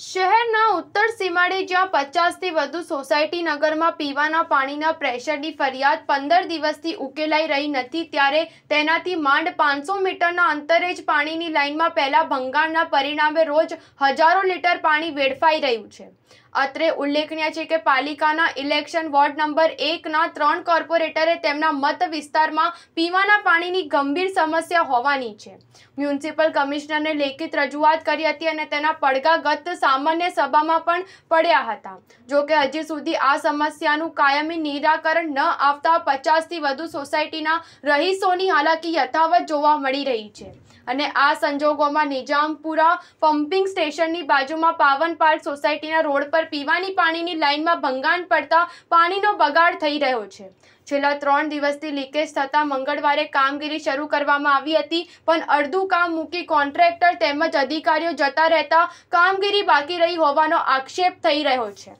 શહેરના ઉત્તર સીમાડે જ્યાં પચાસથી વધુ સોસાયટી નગરમાં પીવાના પાણીના પ્રેશરની ફરિયાદ પંદર દિવસથી ઉકેલાઈ રહી નથી ત્યારે તેનાથી માંડ પાંચસો મીટરના અંતરે જ પાણીની લાઇનમાં પહેલા ભંગાણના પરિણામે રોજ હજારો લીટર પાણી વેડફાઈ રહ્યું છે અત્રે ઉલ્લેખનીય છે કે પાલિકાના ઇલેક્શન વોર્ડ નંબર એકના ત્રણ કોર્પોરેટરે તેમના મત વિસ્તારમાં પીવાના પાણીની ગંભીર સમસ્યા હોવાની છે મ્યુનિસિપલ કમિશનરને લેખિત રજૂઆત કરી હતી અને તેના પડઘા ગત સામાન્ય સભામાં પણ પડ્યા હતા જોકે હજી સુધી આ સમસ્યાનું કાયમી નિરાકરણ ન આવતા પચાસથી વધુ સોસાયટીના રહીશોની હાલાકી યથાવત જોવા મળી રહી છે અને આ સંજોગોમાં નિજામપુરા પમ્પિંગ સ્ટેશનની બાજુમાં પાવન પાર્ક સોસાયટીના રોડ પર પર પીવાની પાણીની લાઇનમાં ભંગાણ પડતા પાણીનો બગાડ થઈ રહ્યો છે છેલ્લા ત્રણ દિવસથી લીકેજ થતાં મંગળવારે કામગીરી શરૂ કરવામાં આવી હતી પણ અડધું કામ મૂકી કોન્ટ્રાક્ટર તેમજ અધિકારીઓ જતા રહેતા કામગીરી બાકી રહી હોવાનો આક્ષેપ થઈ રહ્યો છે